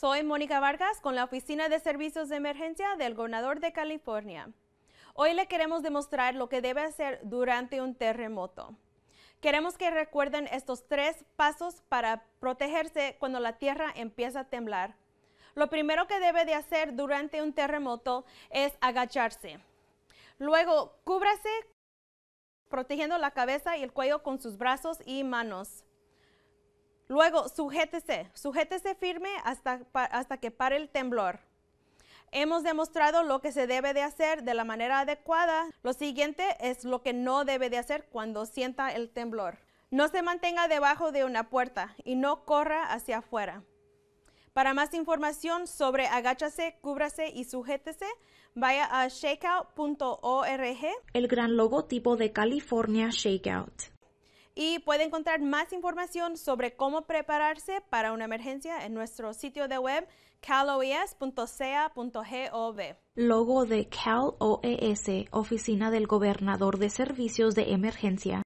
Soy Mónica Vargas con la Oficina de Servicios de Emergencia del Gobernador de California. Hoy le queremos demostrar lo que debe hacer durante un terremoto. Queremos que recuerden estos tres pasos para protegerse cuando la tierra empieza a temblar. Lo primero que debe de hacer durante un terremoto es agacharse. Luego, cúbrase protegiendo la cabeza y el cuello con sus brazos y manos. Luego, sujétese, sujétese firme hasta, que pare el temblor. Hemos demostrado lo que se debe de hacer de la manera adecuada. Lo siguiente es lo que no debe de hacer cuando sienta el temblor. No se mantenga debajo de una puerta y no corra hacia afuera. Para más información sobre agáchase, cúbrase y sujétese, vaya a shakeout.org. El gran logotipo de California Shakeout y puede encontrar más información sobre cómo prepararse para una emergencia en nuestro sitio de web caloes.ca.gov. Logo de Cal OES, Oficina del Gobernador de Servicios de Emergencia.